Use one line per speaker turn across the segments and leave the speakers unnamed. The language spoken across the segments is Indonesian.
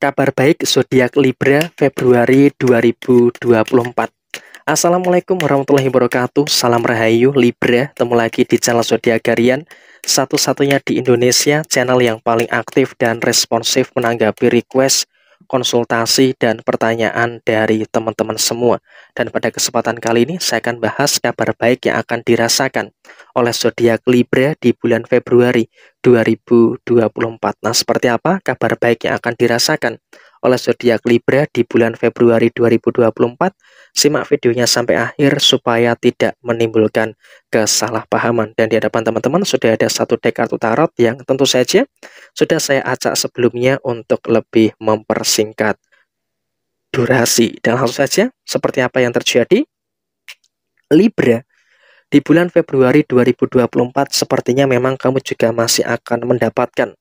Kabar baik zodiak Libra Februari 2024. Assalamualaikum warahmatullahi wabarakatuh. Salam rahayu Libra. Temu lagi di channel zodiak Garian, satu-satunya di Indonesia, channel yang paling aktif dan responsif menanggapi request konsultasi, dan pertanyaan dari teman-teman semua. Dan pada kesempatan kali ini saya akan bahas kabar baik yang akan dirasakan oleh zodiak Libra di bulan Februari 2024. Nah, seperti apa kabar baik yang akan dirasakan oleh zodiak Libra di bulan Februari 2024. Simak videonya sampai akhir supaya tidak menimbulkan kesalahpahaman. Dan di hadapan teman-teman sudah ada satu deck kartu tarot yang tentu saja sudah saya acak sebelumnya untuk lebih mempersingkat durasi. Dan langsung saja seperti apa yang terjadi. Libra di bulan Februari 2024 sepertinya memang kamu juga masih akan mendapatkan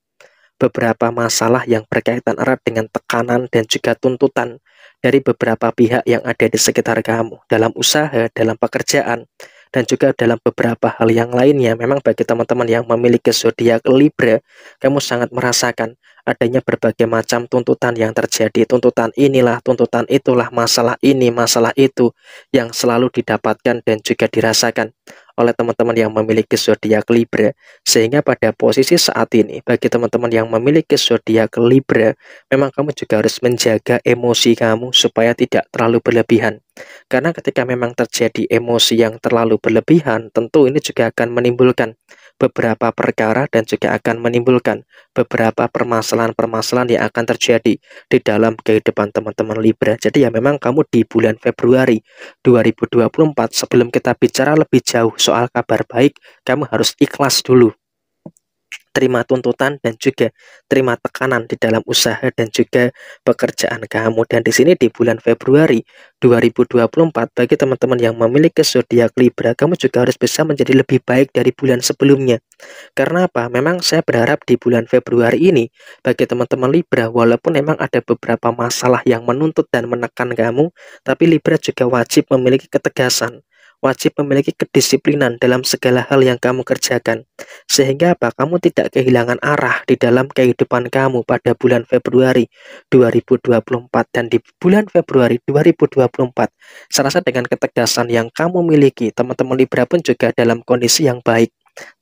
beberapa masalah yang berkaitan erat dengan tekanan dan juga tuntutan dari beberapa pihak yang ada di sekitar kamu, dalam usaha, dalam pekerjaan, dan juga dalam beberapa hal yang lainnya. Memang bagi teman-teman yang memiliki zodiak Libra, kamu sangat merasakan adanya berbagai macam tuntutan yang terjadi. Tuntutan inilah, tuntutan itulah, masalah ini, masalah itu yang selalu didapatkan dan juga dirasakan oleh teman-teman yang memiliki zodiak Libra. Sehingga pada posisi saat ini bagi teman-teman yang memiliki zodiak Libra, memang kamu juga harus menjaga emosi kamu supaya tidak terlalu berlebihan. Karena ketika memang terjadi emosi yang terlalu berlebihan, tentu ini juga akan menimbulkan beberapa perkara dan juga akan menimbulkan beberapa permasalahan-permasalahan yang akan terjadi di dalam kehidupan teman-teman Libra. Jadi ya memang kamu di bulan Februari 2024 sebelum kita bicara lebih jauh soal kabar baik, kamu harus ikhlas dulu terima tuntutan dan juga terima tekanan di dalam usaha dan juga pekerjaan kamu. Dan di sini di bulan Februari 2024 bagi teman-teman yang memiliki zodiak Libra, kamu juga harus bisa menjadi lebih baik dari bulan sebelumnya. Karena apa? Memang saya berharap di bulan Februari ini bagi teman-teman Libra walaupun memang ada beberapa masalah yang menuntut dan menekan kamu, tapi Libra juga wajib memiliki ketegasan wajib memiliki kedisiplinan dalam segala hal yang kamu kerjakan. Sehingga apa? Kamu tidak kehilangan arah di dalam kehidupan kamu pada bulan Februari 2024 dan di bulan Februari 2024. Serasa dengan ketegasan yang kamu miliki, teman-teman Libra pun juga dalam kondisi yang baik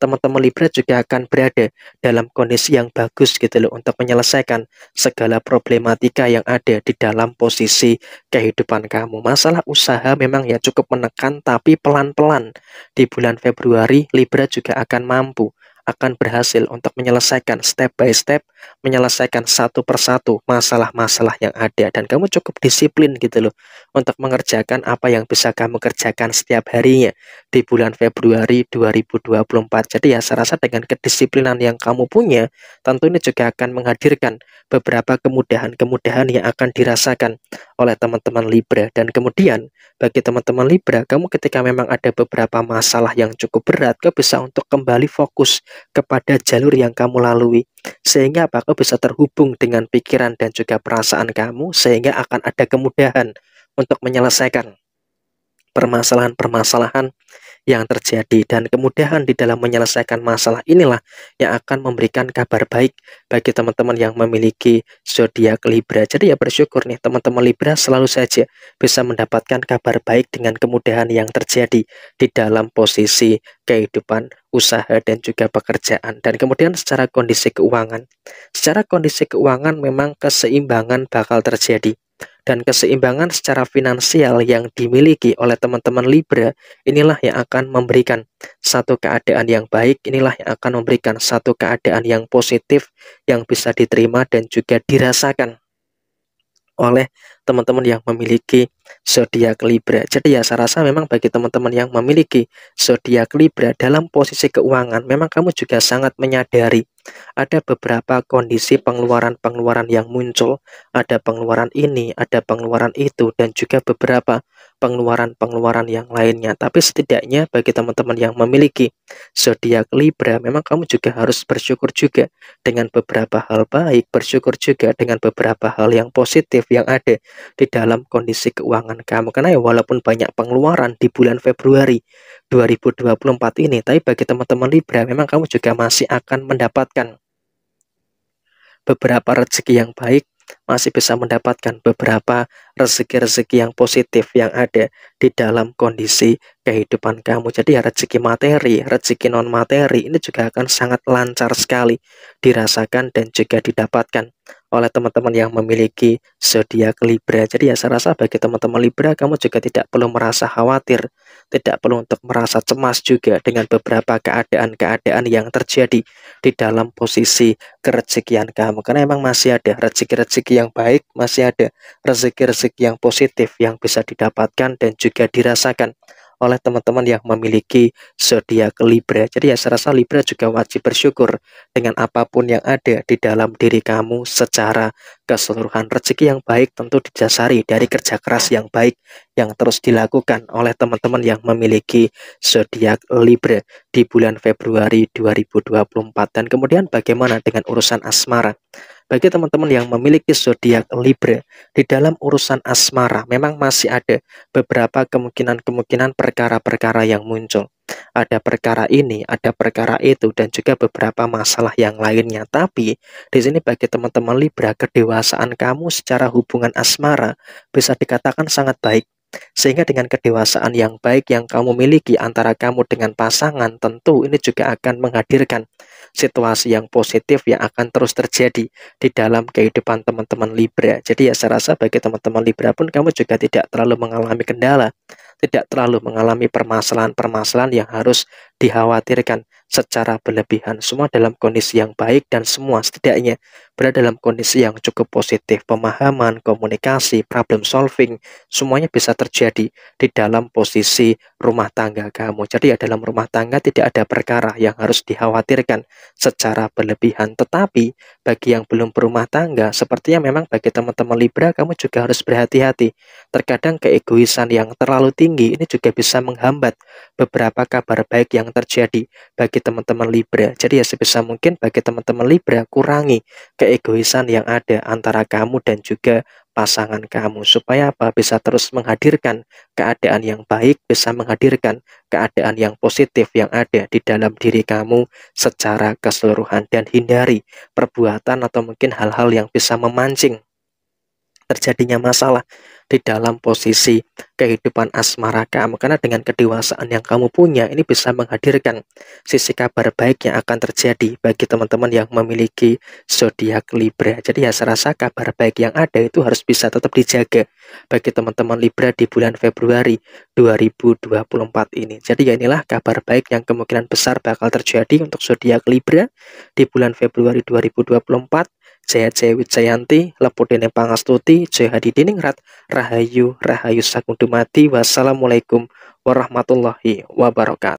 teman-teman Libra juga akan berada dalam kondisi yang bagus gitu loh untuk menyelesaikan segala problematika yang ada di dalam posisi kehidupan kamu. Masalah usaha memang ya cukup menekan tapi pelan-pelan di bulan Februari Libra juga akan mampu akan berhasil untuk menyelesaikan step by step, menyelesaikan satu persatu masalah-masalah yang ada dan kamu cukup disiplin gitu loh untuk mengerjakan apa yang bisa kamu kerjakan setiap harinya di bulan Februari 2024. Jadi ya saya rasa dengan kedisiplinan yang kamu punya, tentu ini juga akan menghadirkan beberapa kemudahan-kemudahan yang akan dirasakan oleh teman-teman Libra dan kemudian bagi teman-teman Libra, kamu ketika memang ada beberapa masalah yang cukup berat, kamu bisa untuk kembali fokus kepada jalur yang kamu lalui. Sehingga apa? Kau bisa terhubung dengan pikiran dan juga perasaan kamu sehingga akan ada kemudahan untuk menyelesaikan permasalahan-permasalahan yang terjadi dan kemudahan di dalam menyelesaikan masalah inilah yang akan memberikan kabar baik bagi teman-teman yang memiliki zodiak Libra. Jadi ya bersyukur nih teman-teman Libra selalu saja bisa mendapatkan kabar baik dengan kemudahan yang terjadi di dalam posisi kehidupan usaha dan juga pekerjaan dan kemudian secara kondisi keuangan. Secara kondisi keuangan memang keseimbangan bakal terjadi dan keseimbangan secara finansial yang dimiliki oleh teman-teman Libra inilah yang akan memberikan satu keadaan yang baik, inilah yang akan memberikan satu keadaan yang positif yang bisa diterima dan juga dirasakan oleh teman-teman yang memiliki zodiak Libra. Jadi ya saya rasa memang bagi teman-teman yang memiliki zodiak Libra dalam posisi keuangan memang kamu juga sangat menyadari ada beberapa kondisi pengeluaran-pengeluaran yang muncul, ada pengeluaran ini, ada pengeluaran itu, dan juga beberapa pengeluaran-pengeluaran yang lainnya. Tapi setidaknya bagi teman-teman yang memiliki zodiak Libra, memang kamu juga harus bersyukur juga dengan beberapa hal baik, bersyukur juga dengan beberapa hal yang positif yang ada di dalam kondisi keuangan kamu. Karena ya walaupun banyak pengeluaran di bulan Februari 2024 ini, tapi bagi teman-teman Libra memang kamu juga masih akan mendapatkan beberapa rezeki yang baik masih bisa mendapatkan beberapa rezeki-rezeki yang positif yang ada di dalam kondisi kehidupan kamu. Jadi ya rezeki materi, rezeki non materi ini juga akan sangat lancar sekali dirasakan dan juga didapatkan oleh teman-teman yang memiliki zodiak Libra. Jadi ya saya rasa bagi teman-teman Libra kamu juga tidak perlu merasa khawatir tidak perlu untuk merasa cemas juga dengan beberapa keadaan-keadaan yang terjadi di dalam posisi kerezekian kamu. Karena memang masih ada rezeki-rezeki yang baik, masih ada rezeki-rezeki yang positif yang bisa didapatkan dan juga dirasakan oleh teman-teman yang memiliki zodiak Libra. Jadi ya saya rasa Libra juga wajib bersyukur dengan apapun yang ada di dalam diri kamu secara keseluruhan. Rezeki yang baik tentu didasari dari kerja keras yang baik yang terus dilakukan oleh teman-teman yang memiliki zodiak Libra di bulan Februari 2024 dan kemudian bagaimana dengan urusan asmara bagi teman-teman yang memiliki zodiak Libra di dalam urusan asmara memang masih ada beberapa kemungkinan-kemungkinan perkara-perkara yang muncul. Ada perkara ini, ada perkara itu dan juga beberapa masalah yang lainnya. Tapi di sini bagi teman-teman Libra kedewasaan kamu secara hubungan asmara bisa dikatakan sangat baik sehingga dengan kedewasaan yang baik yang kamu miliki antara kamu dengan pasangan, tentu ini juga akan menghadirkan situasi yang positif yang akan terus terjadi di dalam kehidupan teman-teman Libra. Jadi ya saya rasa bagi teman-teman Libra pun kamu juga tidak terlalu mengalami kendala, tidak terlalu mengalami permasalahan-permasalahan yang harus dikhawatirkan secara berlebihan. Semua dalam kondisi yang baik dan semua setidaknya berada dalam kondisi yang cukup positif. Pemahaman, komunikasi, problem solving, semuanya bisa terjadi di dalam posisi rumah tangga kamu. Jadi ya dalam rumah tangga tidak ada perkara yang harus dikhawatirkan secara berlebihan. Tetapi bagi yang belum berumah tangga, sepertinya memang bagi teman-teman Libra kamu juga harus berhati-hati. Terkadang keegoisan yang terlalu tinggi ini juga bisa menghambat beberapa kabar baik yang terjadi bagi bagi teman-teman Libra. Jadi ya sebisa mungkin bagi teman-teman Libra kurangi keegoisan yang ada antara kamu dan juga pasangan kamu supaya apa bisa terus menghadirkan keadaan yang baik, bisa menghadirkan keadaan yang positif yang ada di dalam diri kamu secara keseluruhan dan hindari perbuatan atau mungkin hal-hal yang bisa memancing terjadinya masalah di dalam posisi kehidupan asmara kamu. Karena dengan kedewasaan yang kamu punya, ini bisa menghadirkan sisi kabar baik yang akan terjadi bagi teman-teman yang memiliki zodiak Libra. Jadi ya serasa kabar baik yang ada itu harus bisa tetap dijaga bagi teman-teman Libra di bulan Februari 2024 ini. Jadi ya inilah kabar baik yang kemungkinan besar bakal terjadi untuk zodiak Libra di bulan Februari 2024 Jaya Jewit Jayanti, Lepudening Pangastuti, Jaya Hadi Diningrat, Rahayu, Rahayu Sagung Wassalamualaikum warahmatullahi wabarakatuh.